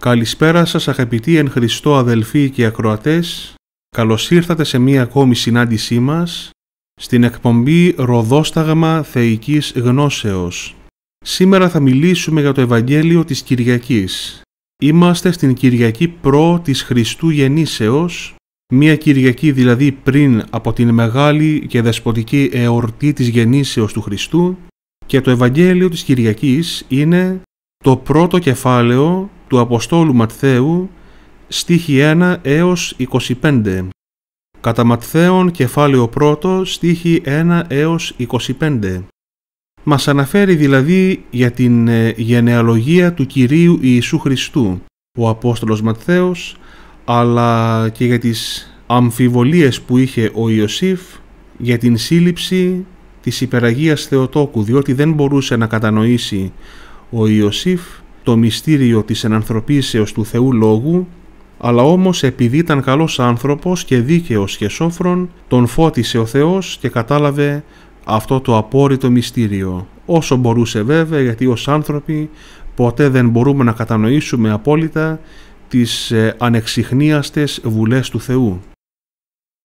Καλησπέρα σας αγαπητοί εν Χριστώ αδελφοί και ακροατές. Καλώς ήρθατε σε μία ακόμη συνάντησή μας στην εκπομπή «Ροδόσταγμα Θεϊκής Γνώσεως». Σήμερα θα μιλήσουμε για το Ευαγγέλιο της Κυριακής. Είμαστε στην Κυριακή προ της Χριστού Γεννήσεως, μία Κυριακή δηλαδή πριν από την μεγάλη και δεσποτική εορτή της Γεννήσεως του Χριστού και το Ευαγγέλιο της Κυριακής είναι το πρώτο κεφάλαιο του Αποστόλου Ματθαίου, στίχη 1 έως 25. Κατά Ματθαίον, κεφάλαιο 1, στίχη 1 έως 25. Μας αναφέρει δηλαδή για την ε, γενεαλογία του Κυρίου Ιησού Χριστού, ο Απόστολος Ματθαίος, αλλά και για τις αμφιβολίες που είχε ο Ιωσήφ για την σύλληψη της υπεραγίας Θεοτόκου, διότι δεν μπορούσε να κατανοήσει ο Ιωσήφ το μυστήριο της ενανθρωπίσεως του Θεού Λόγου, αλλά όμως επειδή ήταν καλός άνθρωπος και δίκαιος και σόφρον, τον φώτισε ο Θεός και κατάλαβε αυτό το απόρριτο μυστήριο. Όσο μπορούσε βέβαια, γιατί ως άνθρωποι ποτέ δεν μπορούμε να κατανοήσουμε απόλυτα τις ε, ανεξιχνίαστες βουλές του Θεού.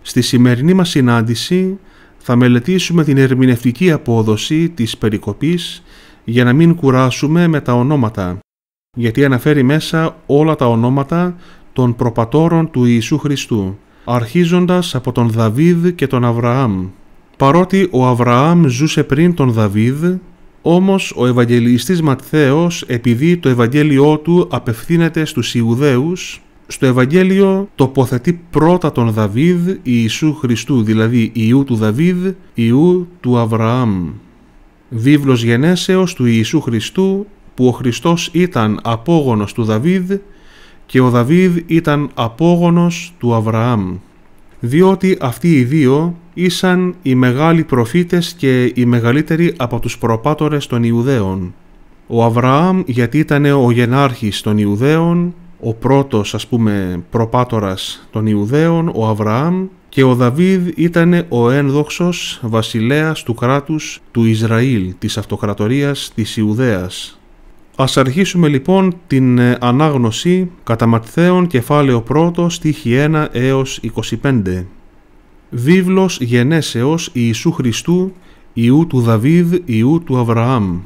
Στη σημερινή μας συνάντηση θα μελετήσουμε την ερμηνευτική απόδοση της περικοπής για να μην κουράσουμε με τα ονόματα γιατί αναφέρει μέσα όλα τα ονόματα των προπατόρων του Ιησού Χριστού, αρχίζοντας από τον Δαβίδ και τον Αβραάμ. Παρότι ο Αβραάμ ζούσε πριν τον Δαβίδ, όμως ο Ευαγγελιστής Ματθαίος, επειδή το Ευαγγέλιό του απευθύνεται στους Ιουδαίους, στο Ευαγγέλιο τοποθετεί πρώτα τον Δαβίδ Ιησού Χριστού, δηλαδή Ιού του Δαβίδ, Ιού του Αβραάμ. Βίβλος Γενέσεως του Ιησού Χριστού, που ο Χριστός ήταν απόγονος του Δαβίδ και ο Δαβίδ ήταν απόγονος του Αβραάμ. Διότι αυτοί οι δύο ήσαν οι μεγάλοι προφήτες και οι μεγαλύτεροι από τους προπάτορες των Ιουδαίων. Ο Αβραάμ γιατί ήταν ο γενάρχης των Ιουδαίων, ο πρώτος ας πούμε προπάτορας των Ιουδαίων, ο Αβραάμ, και ο Δαβίδ ήταν ο ένδοξος βασιλέας του κράτους του Ισραήλ, της αυτοκρατορίας της Ιουδαίας. Ας αρχίσουμε λοιπόν την ε, ανάγνωση κατά Ματθαίον κεφάλαιο 1 στίχη 1 έως 25. Βίβλος γενέσεως Ιησού Χριστού, Ιού του Δαβίδ, Ιού του Αβραάμ.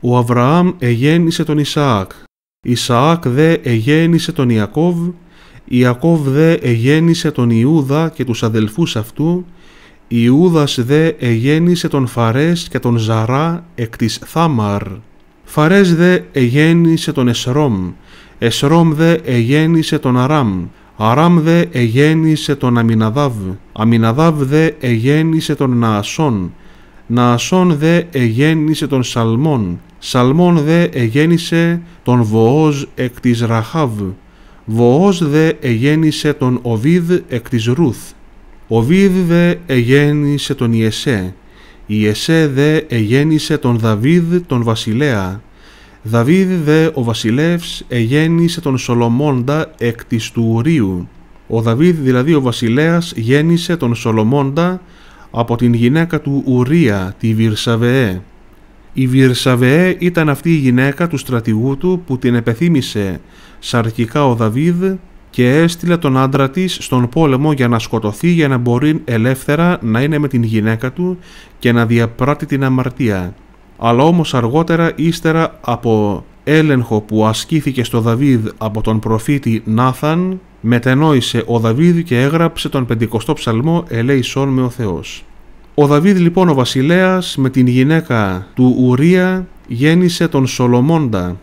Ο Αβραάμ εγέννησε τον Ισαάκ, Ισαάκ δε εγέννησε τον Ιακώβ, Ιακώβ δε εγέννησε τον Ιούδα και τους αδελφούς αυτού, Ιούδας δε εγέννησε τον Φαρές και τον Ζαρά εκ της Θάμαρ Φαρές δε εγέννησε τον Εσρόμ, Εσρόμ δε εγέννησε τον Αράμ, Αράμ δε εγέννησε τον Αμιναδάβ, Αμιναδάβ δε εγέννησε τον Ναασόν, Ναασόν δε εγέννησε τον Σαλμόν, Σαλμόν δε εγέννησε τον Βοός εκ της Ραχάβ, Βοός δε εγέννησε τον Οβίδ εκ της Ρούθ, Οβίδ δε εγέννησε τον Ιεσέ, η Εσέ δε εγέννησε τον Δαβίδ τον βασιλέα. Δαβίδ δε ο βασιλεύς εγέννησε τον Σολομώντα εκ της του ουρίου. Ο Δαβίδ δηλαδή ο βασιλέας γέννησε τον Σολομώντα από την γυναίκα του Ουρία, τη Βυρσαβεέ. Η Βυρσαβεέ ήταν αυτή η γυναίκα του στρατηγού του που την επεθύμησε σαρκικά ο Δαβίδ και έστειλε τον άντρα της στον πόλεμο για να σκοτωθεί για να μπορεί ελεύθερα να είναι με την γυναίκα του και να διαπράττει την αμαρτία. Αλλά όμως αργότερα ύστερα από έλεγχο που ασκήθηκε στο Δαβίδ από τον προφήτη Νάθαν, μετενόησε ο Δαβίδ και έγραψε τον πεντηκοστό ψαλμό «Ελέησόν με ο Θεός». Ο Δαβίδ λοιπόν ο βασιλέας με την γυναίκα του Ουρία γέννησε τον Σολομώντα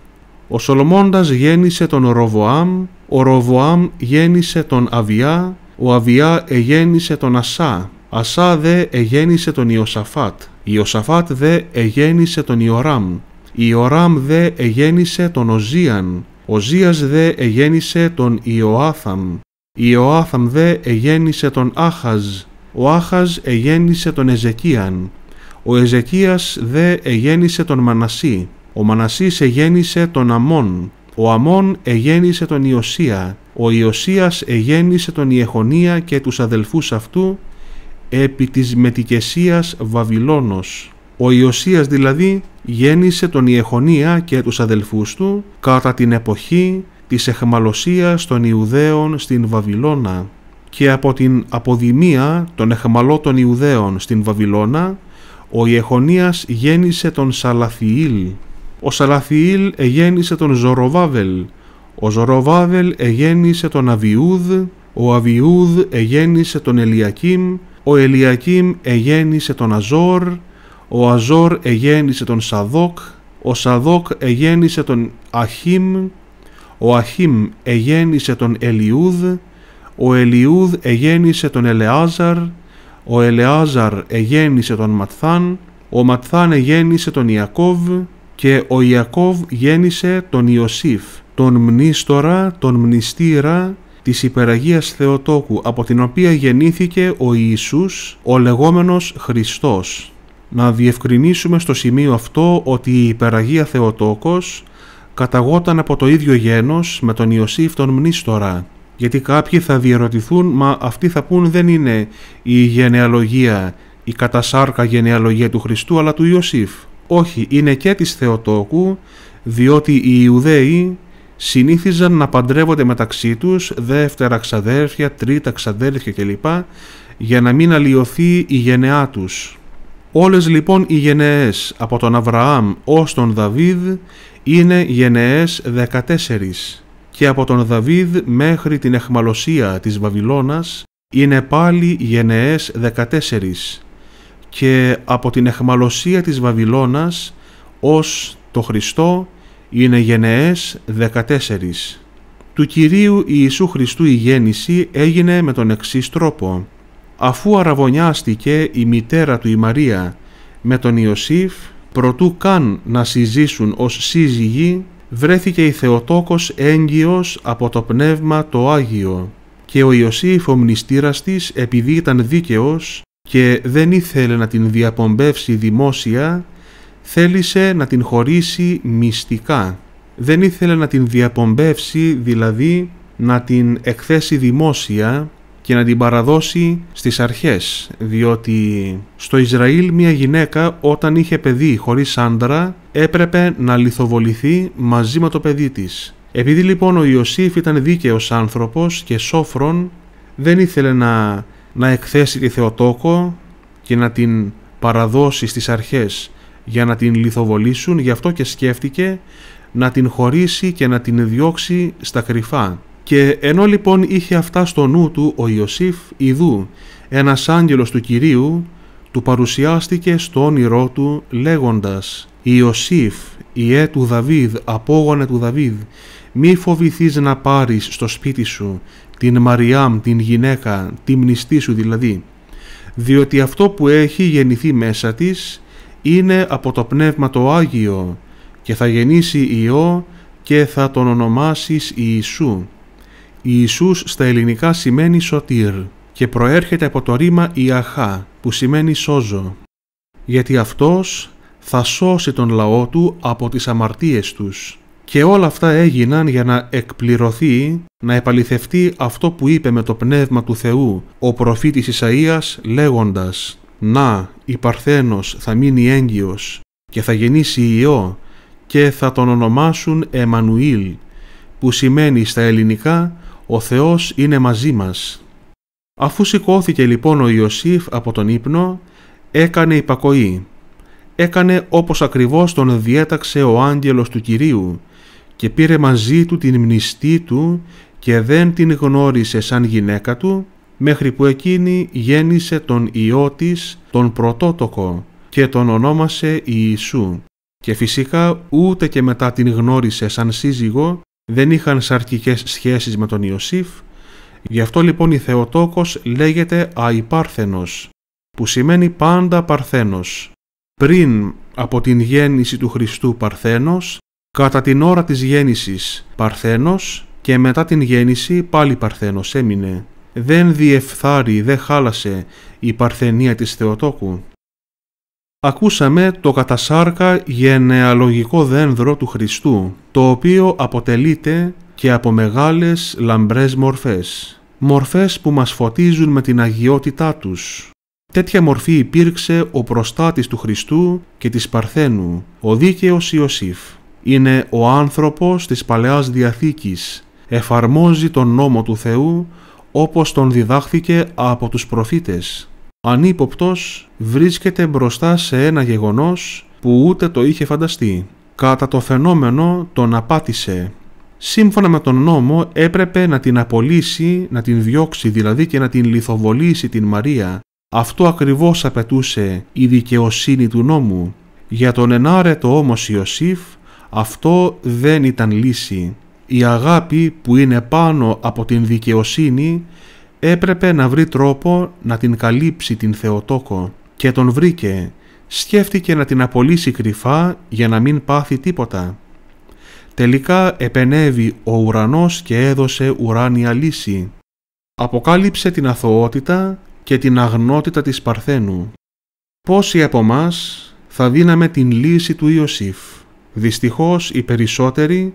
ο Σολομώντας γέννησε τον Ροβοάμ, ο Ροβοάμ γέννησε τον Αβιά, ο Αβιά εγέννησε τον Ασά, Ασά δε εγέννησε τον Ιωσαφάτ, Ιωσαφάτ δε εγέννησε τον Ιωράμ, Ιωράμ δε εγέννησε τον Οζίαν, Οζίας δε εγέννησε τον Ιωάθαμ, Ιωάθαμ δε εγέννησε τον Άχαζ, ο Άχαζ εγέννησε τον Εζεκίαν, ο Εζεκίας δε εγέννησε τον Μανασί, ο Μανασής εγέννησε τον Αμών, ο Αμών εγέννησε τον Ιωσία, ο Ιωσίας εγέννησε τον Ιεχονία και τους αδελφούς αυτού επί της Μετικεσίας Βαβυλώνος. Ο Ιωσίας δηλαδή γέννησε τον Ιεχονία και τους αδελφούς του κατά την εποχή της εχμαλωσίας των Ιουδαίων στην Βαβυλώνα και από την αποδημία των εχμαλώτων Ιουδαίων στην Βαβυλώνα ο Ιεχονίας γέννησε τον Σαλαθιήλ ο Σαλαθιήλ εγέννησε τον Ζωροβάβελ, ο Ζωροβάβελ εγέννησε τον Αβιούδ, ο Αβιούδ εγέννησε τον Ελιακίμ, ο Ελιακίμ εγέννησε τον Αζόρ, ο Αζόρ εγέννησε τον Σαδόκ, ο Σαδόκ εγέννησε τον Αχίμ, ο Αχίμ εγέννησε τον Ελιούδ, ο Ελιούδ εγέννησε τον Ελεάζαρ, ο Ελεάζαρ εγέννησε τον Ματθάν, ο Ματθάν εγέννησε τον Ιακώβ, και ο Ιακώβ γέννησε τον Ιωσήφ, τον Μνήστορα, τον Μνηστήρα, της υπεραγίας Θεοτόκου, από την οποία γεννήθηκε ο Ιησούς, ο λεγόμενος Χριστός. Να διευκρινίσουμε στο σημείο αυτό ότι η υπεραγία Θεοτόκος καταγόταν από το ίδιο γένος με τον Ιωσήφ τον Μνήστορα. Γιατί κάποιοι θα διερωτηθούν, μα αυτοί θα πούν δεν είναι η γενεαλογία, η κατασάρκα γενεαλογία του Χριστού, αλλά του Ιωσήφ όχι είναι και της Θεοτόκου, διότι οι Ιουδαίοι συνήθιζαν να παντρεύονται μεταξύ τους δεύτερα ξαδέρφια, τρίτα ξαδέρφια κλπ για να μην αλλοιωθεί η γενεά τους. Όλες λοιπόν οι γενεές από τον Αβραάμ ως τον Δαβίδ είναι γενεές 14 και από τον Δαβίδ μέχρι την εχμαλωσία της Βαβυλώνας είναι πάλι γενεές 14 και από την εχμαλωσία της Βαβυλώνας ως το Χριστό είναι γενναίες 14. Του Κυρίου Ιησού Χριστού η γέννηση έγινε με τον εξής τρόπο. Αφού αραβωνιάστηκε η μητέρα του η Μαρία με τον Ιωσήφ, προτού καν να συζήσουν ως σύζυγοι, βρέθηκε η Θεοτόκος έγκυος από το Πνεύμα το Άγιο και ο Ιωσήφ ο μνηστήρας της επειδή ήταν δίκαιος και δεν ήθελε να την διαπομπεύσει δημόσια, θέλησε να την χωρίσει μυστικά. Δεν ήθελε να την διαπομπεύσει, δηλαδή να την εκθέσει δημόσια και να την παραδώσει στις αρχές, διότι στο Ισραήλ μια γυναίκα όταν είχε παιδί χωρίς άντρα έπρεπε να λιθοβοληθεί μαζί με το παιδί της. Επειδή λοιπόν ο Ιωσήφ ήταν δίκαιος άνθρωπος και σόφρον, δεν ήθελε να να εκθέσει τη Θεοτόκο και να την παραδώσει στις αρχές για να την λιθοβολήσουν, γι' αυτό και σκέφτηκε να την χωρίσει και να την διώξει στα κρυφά. Και ενώ λοιπόν είχε αυτά στο νου του ο Ιωσήφ, ιδού ένας άγγελος του Κυρίου του παρουσιάστηκε στο όνειρό του λέγοντας «Ιωσήφ, Ιε του Δαβίδ, απόγονε του Δαβίδ, μη φοβηθείς να πάρεις στο σπίτι σου την Μαριάμ, την γυναίκα, τη μνηστή σου δηλαδή, διότι αυτό που έχει γεννηθεί μέσα της είναι από το Πνεύμα το Άγιο και θα γεννήσει Υιό και θα τον ονομάσεις Ιησού. Ιησούς στα ελληνικά σημαίνει σωτήρ και προέρχεται από το ρήμα Ιαχά που σημαίνει σώζω, γιατί αυτός θα σώσει τον λαό του από τις αμαρτίες τους. Και όλα αυτά έγιναν για να εκπληρωθεί, να επαληθευτεί αυτό που είπε με το Πνεύμα του Θεού ο προφήτης Ισαΐας λέγοντας «Να, η Παρθένος θα μείνει έγκυος και θα γεννήσει Υιό και θα τον ονομάσουν Εμμανουήλ» που σημαίνει στα ελληνικά «Ο Θεός είναι μαζί μας». Αφού σηκώθηκε λοιπόν ο Ιωσήφ από τον ύπνο, έκανε υπακοή. Έκανε όπως ακριβώς τον διέταξε ο άγγελος του Κυρίου και πήρε μαζί του την μνηστή του και δεν την γνώρισε σαν γυναίκα του, μέχρι που εκείνη γέννησε τον ιό τον πρωτότοκο, και τον ονόμασε Ιησού. Και φυσικά ούτε και μετά την γνώρισε σαν σύζυγο, δεν είχαν σαρκικές σχέσεις με τον Ιωσήφ, γι' αυτό λοιπόν η Θεοτόκος λέγεται Αϊπάρθενος, που σημαίνει πάντα Παρθένος. Πριν από την γέννηση του Χριστού Παρθένος, Κατά την ώρα της γέννησης παρθένος και μετά την γέννηση πάλι παρθένος έμεινε. Δεν διεφθάρει, δεν χάλασε η παρθενία της Θεοτόκου. Ακούσαμε το κατασάρκα γενεαλογικό δένδρο του Χριστού, το οποίο αποτελείται και από μεγάλες λαμπρές μορφές. Μορφές που μας φωτίζουν με την αγιότητά τους. Τέτοια μορφή υπήρξε ο προστάτης του Χριστού και της Παρθένου, ο δίκαιος Ιωσήφ είναι ο άνθρωπος της Παλαιάς Διαθήκης. Εφαρμόζει τον νόμο του Θεού όπως τον διδάχθηκε από τους προφήτες. Ανύποπτος βρίσκεται μπροστά σε ένα γεγονός που ούτε το είχε φανταστεί. Κατά το φαινόμενο τον απάτησε. Σύμφωνα με τον νόμο έπρεπε να την απολύσει, να την διώξει δηλαδή και να την λιθοβολήσει την Μαρία. Αυτό ακριβώς απαιτούσε η δικαιοσύνη του νόμου. Για τον ενάρετο όμως Ιωσήφ αυτό δεν ήταν λύση. Η αγάπη που είναι πάνω από την δικαιοσύνη έπρεπε να βρει τρόπο να την καλύψει την Θεοτόκο και τον βρήκε. Σκέφτηκε να την απολύσει κρυφά για να μην πάθει τίποτα. Τελικά επενέβη ο ουρανός και έδωσε ουράνια λύση. Αποκάλυψε την αθωότητα και την αγνότητα της Παρθένου. Πόσοι από εμάς θα δίναμε την λύση του Ιωσήφ. Δυστυχώς οι περισσότεροι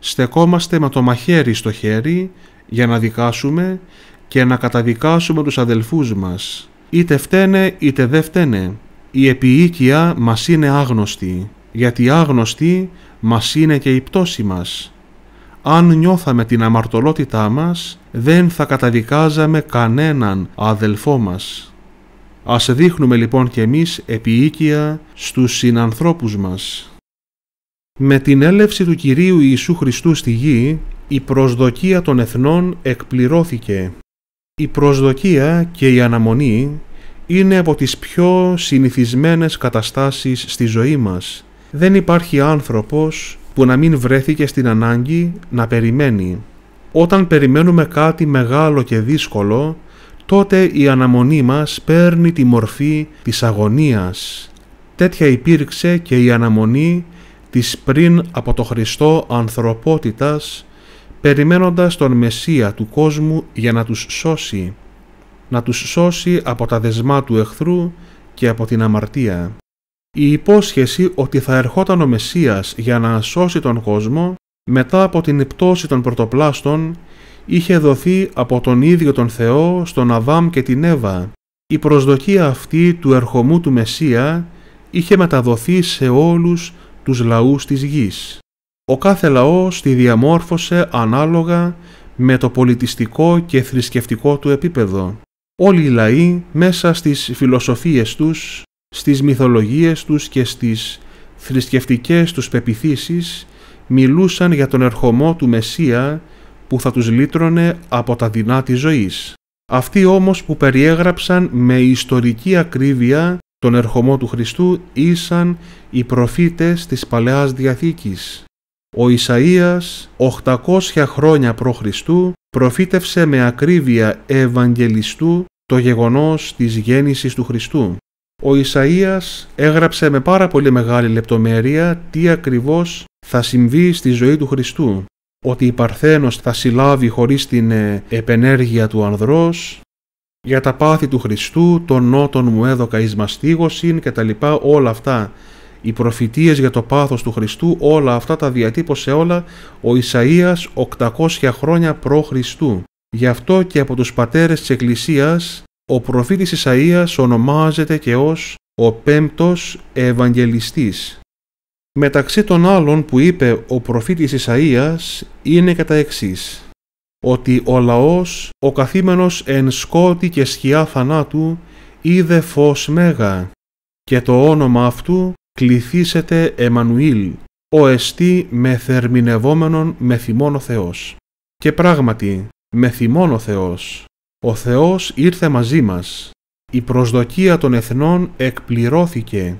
στεκόμαστε με το μαχαίρι στο χέρι για να δικάσουμε και να καταδικάσουμε τους αδελφούς μας. Είτε φταίνε είτε δεν φταίνε. Η επιοίκεια μας είναι άγνωστη, γιατί άγνωστη μας είναι και η πτώση μας. Αν νιώθαμε την αμαρτωλότητά μας, δεν θα καταδικάζαμε κανέναν αδελφό μας. Ας δείχνουμε λοιπόν και εμείς επιοίκεια στους συνανθρώπους μας. Με την έλευση του Κυρίου Ιησού Χριστού στη γη, η προσδοκία των εθνών εκπληρώθηκε. Η προσδοκία και η αναμονή είναι από τις πιο συνηθισμένες καταστάσεις στη ζωή μας. Δεν υπάρχει άνθρωπος που να μην βρέθηκε στην ανάγκη να περιμένει. Όταν περιμένουμε κάτι μεγάλο και δύσκολο, τότε η αναμονή μας παίρνει τη μορφή της αγωνίας. Τέτοια υπήρξε και η αναμονή της πριν από το Χριστό ανθρωπότητας, περιμένοντας τον Μεσσία του κόσμου για να τους σώσει, να τους σώσει από τα δεσμά του εχθρού και από την αμαρτία. Η υπόσχεση ότι θα ερχόταν ο Μεσσίας για να σώσει τον κόσμο, μετά από την πτώση των πρωτοπλάστων, είχε δοθεί από τον ίδιο τον Θεό στον Αβάμ και την Εύα. Η προσδοκία αυτή του ερχομού του Μεσσία είχε μεταδοθεί σε όλους τους λαούς της γης. Ο κάθε λαός τη διαμόρφωσε ανάλογα με το πολιτιστικό και θρησκευτικό του επίπεδο. Όλοι οι λαοί μέσα στις φιλοσοφίες τους, στις μυθολογίες τους και στις θρησκευτικές τους πεπιθήσεις μιλούσαν για τον ερχομό του Μεσσία που θα τους λύτρωνε από τα δεινά της ζωής. Αυτοί όμως που περιέγραψαν με ιστορική ακρίβεια τον ερχομό του Χριστού ήσαν οι προφήτες της Παλαιάς Διαθήκης. Ο Ισαΐας, 800 χρόνια π.Χ., προφήτευσε με ακρίβεια Ευαγγελιστού το γεγονός της γέννησης του Χριστού. Ο Ισαΐας έγραψε με πάρα πολύ μεγάλη λεπτομέρεια τι ακριβώς θα συμβεί στη ζωή του Χριστού ότι η Παρθένος θα συλλάβει χωρίς την ε, επενέργεια του ανδρός, για τα πάθη του Χριστού, τον νότον μου έδωκα εις μαστίγωσιν και τα λοιπά όλα αυτά. Οι προφητείες για το πάθος του Χριστού, όλα αυτά τα διατύπωσε όλα ο Ισαΐας 800 χρόνια προ Χριστού. Γι' αυτό και από τους πατέρες της Εκκλησίας, ο προφήτης Ισαΐας ονομάζεται και ως ο πέμπτος Ευαγγελιστής. Μεταξύ των άλλων που είπε ο προφήτης Ισαΐας είναι κατά εξής ότι ο λαός, ο καθήμενος εν σκότη και σκιά θανάτου, είδε φως μέγα, και το όνομα αυτού κληθήσεται Εμμανουήλ, ο εστί με θερμινευόμενον με θυμόν ο Θεός. Και πράγματι, με θυμόν ο Θεός. Ο Θεός ήρθε μαζί μας. Η προσδοκία των εθνών εκπληρώθηκε.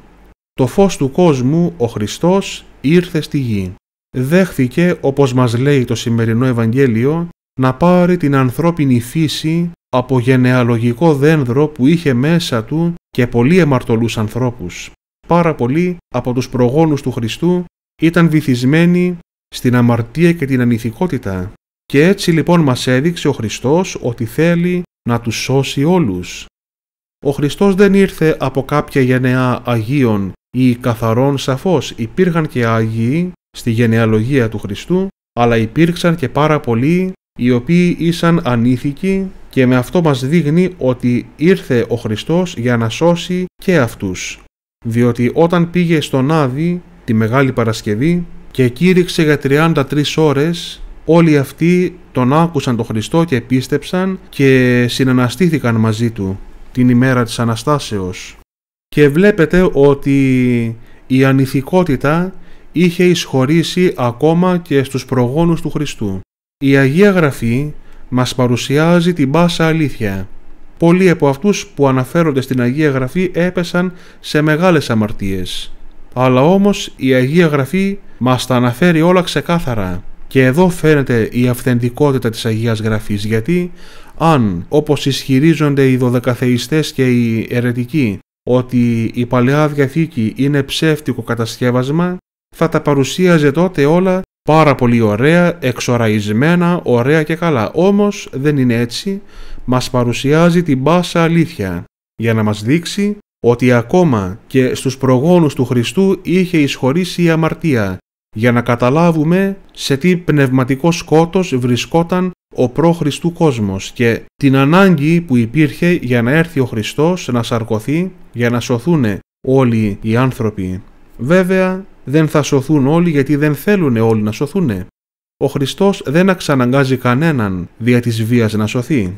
Το φως του κόσμου, ο Χριστός, ήρθε στη γη. Δέχθηκε, όπως μας λέει το σημερινό Ευαγγέλιο, να πάρει την ανθρώπινη φύση από γενεαλογικό δένδρο που είχε μέσα του και πολύ εμαρτωλούς ανθρώπους. Πάρα πολλοί από τους προγόνους του Χριστού ήταν βυθισμένοι στην αμαρτία και την ανηθικότητα και έτσι λοιπόν μας έδειξε ο Χριστός ότι θέλει να τους σώσει όλους. Ο Χριστός δεν ήρθε από κάποια γενεά Αγίων ή καθαρών σαφώς υπήρχαν και Άγιοι στη γενεαλογία του Χριστού, αλλά υπήρξαν και πάρα πολλοί οι οποίοι ήσαν ανήθικοι και με αυτό μας δείχνει ότι ήρθε ο Χριστός για να σώσει και αυτούς. Διότι όταν πήγε στον Άδη τη Μεγάλη Παρασκευή και κήρυξε για 33 ώρες όλοι αυτοί τον άκουσαν τον Χριστό και πίστεψαν και συναναστήθηκαν μαζί του την ημέρα της Αναστάσεως. Και βλέπετε ότι η ανηθικότητα είχε εισχωρήσει ακόμα και στους προγόνους του Χριστού η Αγία Γραφή μας παρουσιάζει την πάσα αλήθεια. Πολλοί από αυτούς που αναφέρονται στην Αγία Γραφή έπεσαν σε μεγάλες αμαρτίες. Αλλά όμως η Αγία Γραφή μας τα αναφέρει όλα ξεκάθαρα. Και εδώ φαίνεται η αυθεντικότητα της Αγίας Γραφής γιατί αν όπως ισχυρίζονται οι δωδεκαθεϊστές και οι ερετικοί ότι η Παλαιά Διαθήκη είναι ψεύτικο κατασκεύασμα θα τα παρουσίαζε τότε όλα πάρα πολύ ωραία, εξοραϊσμένα, ωραία και καλά. Όμως δεν είναι έτσι, μας παρουσιάζει την πάσα αλήθεια για να μας δείξει ότι ακόμα και στους προγόνους του Χριστού είχε εισχωρήσει η αμαρτία για να καταλάβουμε σε τι πνευματικό σκότος βρισκόταν ο προ-Χριστού κόσμος και την ανάγκη που υπήρχε για να έρθει ο Χριστός να σαρκωθεί για να σωθούν όλοι οι άνθρωποι. Βέβαια, δεν θα σωθούν όλοι γιατί δεν θέλουν όλοι να σωθούν. Ο Χριστός δεν αξαναγκάζει κανέναν δια της βίας να σωθεί.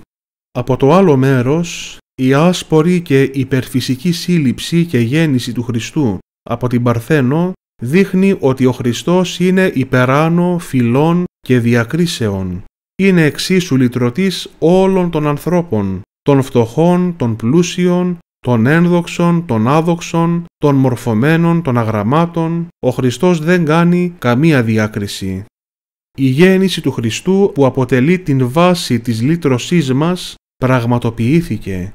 Από το άλλο μέρος, η άσπορη και υπερφυσική σύλληψη και γέννηση του Χριστού από την Παρθένο δείχνει ότι ο Χριστός είναι υπεράνω φιλών και διακρίσεων. Είναι εξίσου λυτρωτής όλων των ανθρώπων, των φτωχών, των πλούσιων, των ένδοξων, των άδοξων, των μορφωμένων, των αγραμμάτων, ο Χριστός δεν κάνει καμία διάκριση. Η γέννηση του Χριστού που αποτελεί την βάση της λύτρωσής μας πραγματοποιήθηκε.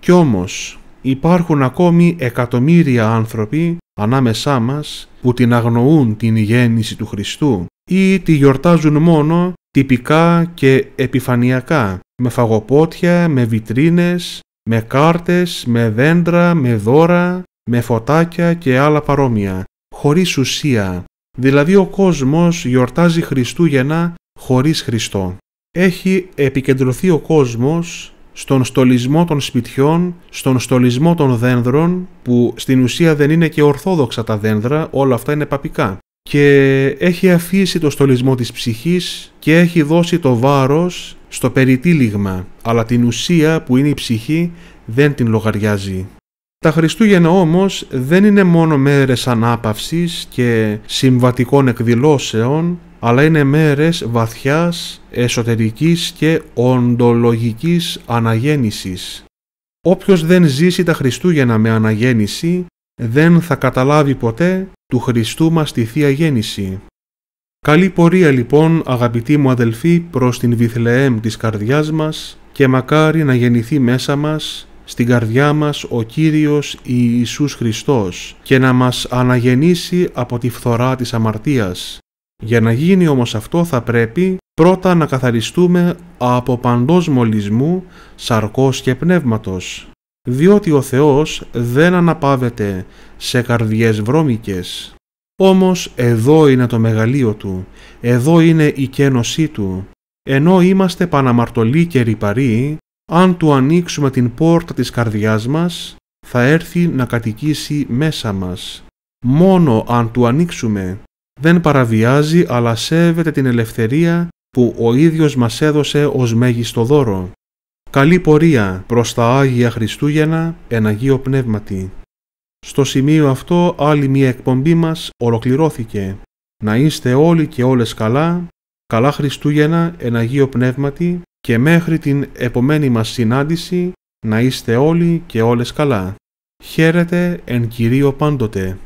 Κι όμως υπάρχουν ακόμη εκατομμύρια άνθρωποι ανάμεσά μας που την αγνοούν την γέννηση του Χριστού ή τη γιορτάζουν μόνο τυπικά και επιφανειακά, με φαγοπότια, με βιτρίνες, με κάρτες, με δέντρα, με δώρα, με φωτάκια και άλλα παρόμοια, χωρίς ουσία. Δηλαδή ο κόσμος γιορτάζει Χριστούγεννα χωρίς Χριστό. Έχει επικεντρωθεί ο κόσμος στον στολισμό των σπιτιών, στον στολισμό των δένδρων, που στην ουσία δεν είναι και ορθόδοξα τα δένδρα, όλα αυτά είναι παπικά. Και έχει αφήσει το στολισμό της ψυχής και έχει δώσει το βάρος στο περιτύλιγμα, αλλά την ουσία που είναι η ψυχή δεν την λογαριάζει. Τα Χριστούγεννα όμως δεν είναι μόνο μέρες ανάπαυσης και συμβατικών εκδηλώσεων, αλλά είναι μέρες βαθιάς, εσωτερικής και οντολογικής αναγέννησης. Όποιος δεν ζήσει τα Χριστούγεννα με αναγέννηση, δεν θα καταλάβει ποτέ του Χριστού μας τη Θεία Γέννηση. Καλή πορεία λοιπόν αγαπητοί μου αδελφοί προς την Βιθλεέμ της καρδιάς μας και μακάρι να γεννηθεί μέσα μας στην καρδιά μας ο Κύριος Ιησούς Χριστός και να μας αναγεννήσει από τη φθορά της αμαρτίας. Για να γίνει όμως αυτό θα πρέπει πρώτα να καθαριστούμε από παντός μολυσμού, σαρκός και πνεύματος, διότι ο Θεός δεν αναπαύεται σε καρδιές βρώμικες. Όμως εδώ είναι το μεγαλείο του, εδώ είναι η κένωσή του. Ενώ είμαστε παναμαρτωλοί και ρηπαροί, αν του ανοίξουμε την πόρτα της καρδιάς μας, θα έρθει να κατοικήσει μέσα μας. Μόνο αν του ανοίξουμε, δεν παραβιάζει αλλά σέβεται την ελευθερία που ο ίδιος μας έδωσε ως μέγιστο δώρο. Καλή πορεία προς τα Άγια Χριστούγεννα, εναγείο Πνεύματι. Στο σημείο αυτό άλλη μία εκπομπή μας ολοκληρώθηκε. Να είστε όλοι και όλες καλά, καλά Χριστούγεννα, εναγείο πνεύματι και μέχρι την επομένη μας συνάντηση να είστε όλοι και όλες καλά. Χαίρετε εν Κυρίω πάντοτε.